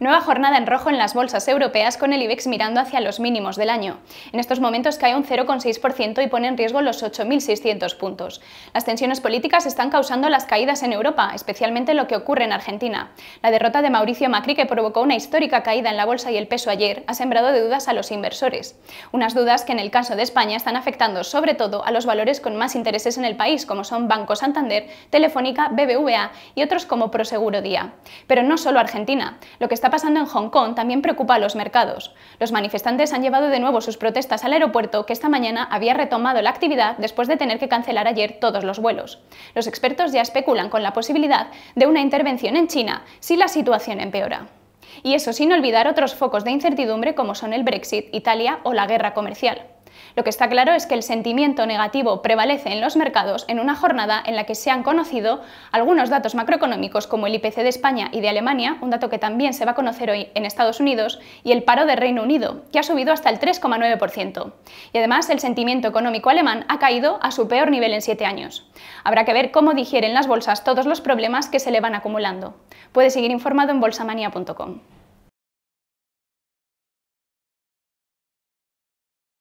Nueva jornada en rojo en las bolsas europeas con el IBEX mirando hacia los mínimos del año. En estos momentos cae un 0,6% y pone en riesgo los 8.600 puntos. Las tensiones políticas están causando las caídas en Europa, especialmente lo que ocurre en Argentina. La derrota de Mauricio Macri, que provocó una histórica caída en la bolsa y el peso ayer, ha sembrado de dudas a los inversores. Unas dudas que en el caso de España están afectando sobre todo a los valores con más intereses en el país, como son Banco Santander, Telefónica, BBVA y otros como Proseguro Día. Pero no solo Argentina. Lo que está está pasando en Hong Kong también preocupa a los mercados. Los manifestantes han llevado de nuevo sus protestas al aeropuerto, que esta mañana había retomado la actividad después de tener que cancelar ayer todos los vuelos. Los expertos ya especulan con la posibilidad de una intervención en China si la situación empeora. Y eso sin olvidar otros focos de incertidumbre como son el Brexit, Italia o la guerra comercial. Lo que está claro es que el sentimiento negativo prevalece en los mercados en una jornada en la que se han conocido algunos datos macroeconómicos como el IPC de España y de Alemania, un dato que también se va a conocer hoy en Estados Unidos, y el paro de Reino Unido, que ha subido hasta el 3,9%. Y además el sentimiento económico alemán ha caído a su peor nivel en siete años. Habrá que ver cómo digieren las bolsas todos los problemas que se le van acumulando. Puede seguir informado en bolsamania.com.